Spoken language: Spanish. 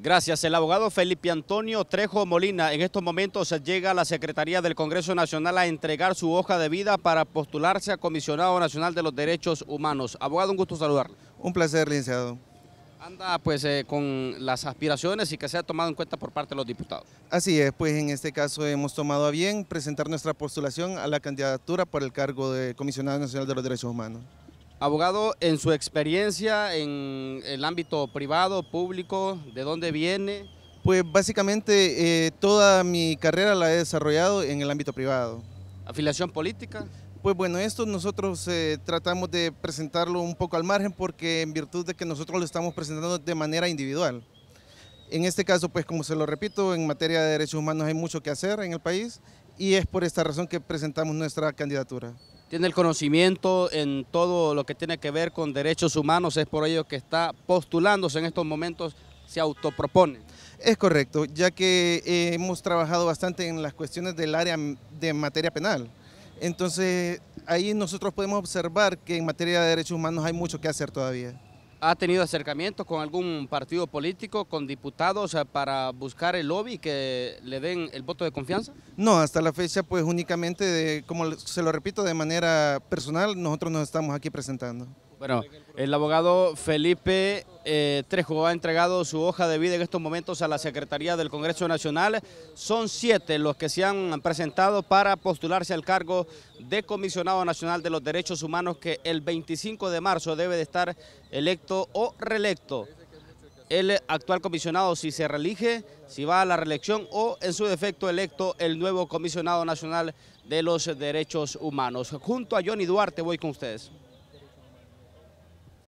Gracias. El abogado Felipe Antonio Trejo Molina en estos momentos llega a la Secretaría del Congreso Nacional a entregar su hoja de vida para postularse a Comisionado Nacional de los Derechos Humanos. Abogado, un gusto saludarle. Un placer, licenciado. Anda pues eh, con las aspiraciones y que sea tomado en cuenta por parte de los diputados. Así es, pues en este caso hemos tomado a bien presentar nuestra postulación a la candidatura por el cargo de Comisionado Nacional de los Derechos Humanos. Abogado, en su experiencia en el ámbito privado, público, ¿de dónde viene? Pues básicamente eh, toda mi carrera la he desarrollado en el ámbito privado. ¿Afiliación política? Pues bueno, esto nosotros eh, tratamos de presentarlo un poco al margen porque en virtud de que nosotros lo estamos presentando de manera individual. En este caso, pues como se lo repito, en materia de derechos humanos hay mucho que hacer en el país y es por esta razón que presentamos nuestra candidatura tiene el conocimiento en todo lo que tiene que ver con derechos humanos, es por ello que está postulándose en estos momentos, se autopropone. Es correcto, ya que eh, hemos trabajado bastante en las cuestiones del área de materia penal. Entonces, ahí nosotros podemos observar que en materia de derechos humanos hay mucho que hacer todavía. ¿Ha tenido acercamiento con algún partido político, con diputados eh, para buscar el lobby que le den el voto de confianza? No, hasta la fecha pues únicamente, como se lo repito, de manera personal nosotros nos estamos aquí presentando. Bueno, el abogado Felipe eh, Trejo ha entregado su hoja de vida en estos momentos a la Secretaría del Congreso Nacional. Son siete los que se han presentado para postularse al cargo de Comisionado Nacional de los Derechos Humanos que el 25 de marzo debe de estar electo o reelecto. El actual comisionado si se reelige, si va a la reelección o en su defecto electo el nuevo Comisionado Nacional de los Derechos Humanos. Junto a Johnny Duarte voy con ustedes.